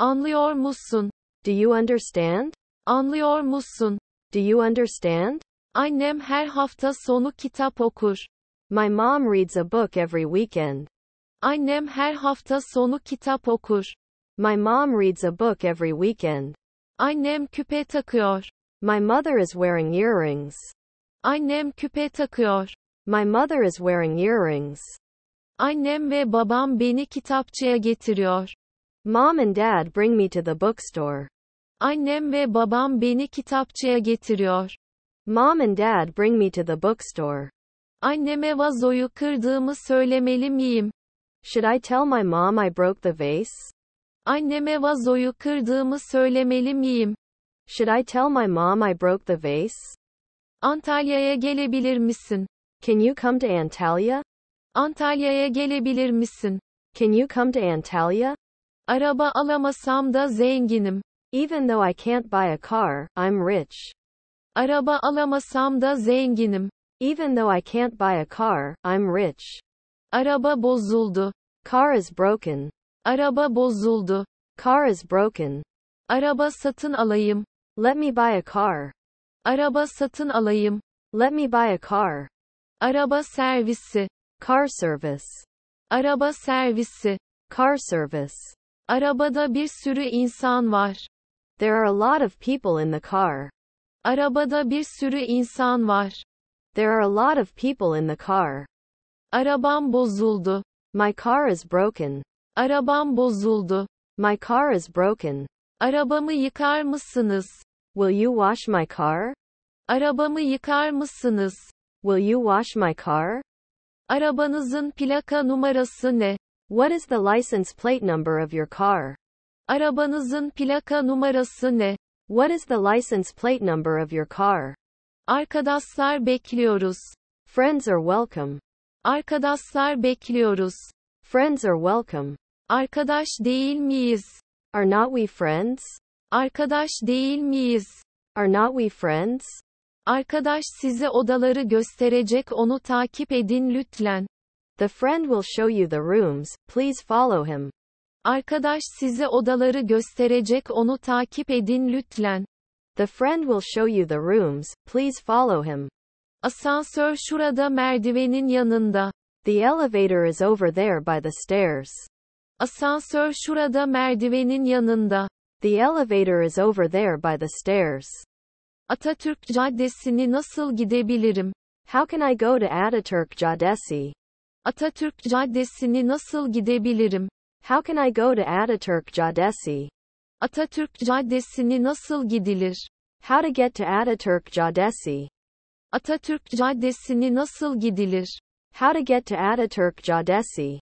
Anlıyor musun? Do you understand? Anlıyor musun? Do you understand? Annem her hafta sonu kitap okur. My mom reads a book every weekend. Annem her hafta sonu kitap okur. My mom reads a book every weekend. Annem küpe takıyor. My mother is wearing earrings. Annem küpe takıyor. My mother is wearing earrings. Annem ve babam beni kitapçıya getiriyor. Mom and dad bring me to the bookstore. Annem ve babam beni kitapçıya getiriyor. Mom and dad bring me to the bookstore. Anneme vazoyu kırdığımı söylemeli miyim? Should I tell my mom I broke the vase? Anneme vazoyu kırdığımı söylemeli miyim? Should I tell my mom I broke the vase? Antalya'ya gelebilir misin? Can you come to Antalya? Antalya'ya gelebilir misin? Can you come to Antalya? Araba alamasam da zenginim. Even though I can't buy a car, I'm rich. Araba alamasam da zenginim. Even though I can't buy a car, I'm rich. Araba bozuldu. Car is broken. Araba bozuldu. Car is broken. Araba satın alayım. Let me buy a car. Araba satın alayım. Let me buy a car. Araba servisi. Car service. Araba servisi. Car service. Arabada bir sürü insan var. There are a lot of people in the car. Arabada bir sürü insan var. There are a lot of people in the car. Arabam bozuldu. My car is broken. Arabam bozuldu. My car is broken. Arabamı yıkar mısınız? Will you wash my car? Arabamı yıkar mısınız? Will you wash my car? Arabanızın plaka numarası ne? What is the license plate number of your car? Arabanızın plaka numarası ne? What is the license plate number of your car? Arkadaşlar bekliyoruz. Friends are welcome. Arkadaşlar bekliyoruz. Friends are welcome. Arkadaş değil miyiz? Are not we friends? Arkadaş değil miyiz? Are not we friends? Arkadaş size odaları gösterecek onu takip edin lütfen. The friend will show you the rooms, please follow him. Arkadaş size odaları gösterecek onu takip edin lütfen. The friend will show you the rooms, please follow him. Asansör şurada merdivenin yanında. The elevator is over there by the stairs. Asansör şurada merdivenin yanında. The elevator is over there by the stairs. Atatürk Caddesi'ni nasıl gidebilirim? How can I go to Atatürk Caddesi? Atatürk Caddesi'ni nasıl gidebilirim? How can I go to Atatürk Caddesi? Atatürk Caddesi'ni nasıl gidilir? How to get to Atatürk Caddesi? Atatürk Caddesi'ni nasıl gidilir? How to get to Atatürk Caddesi?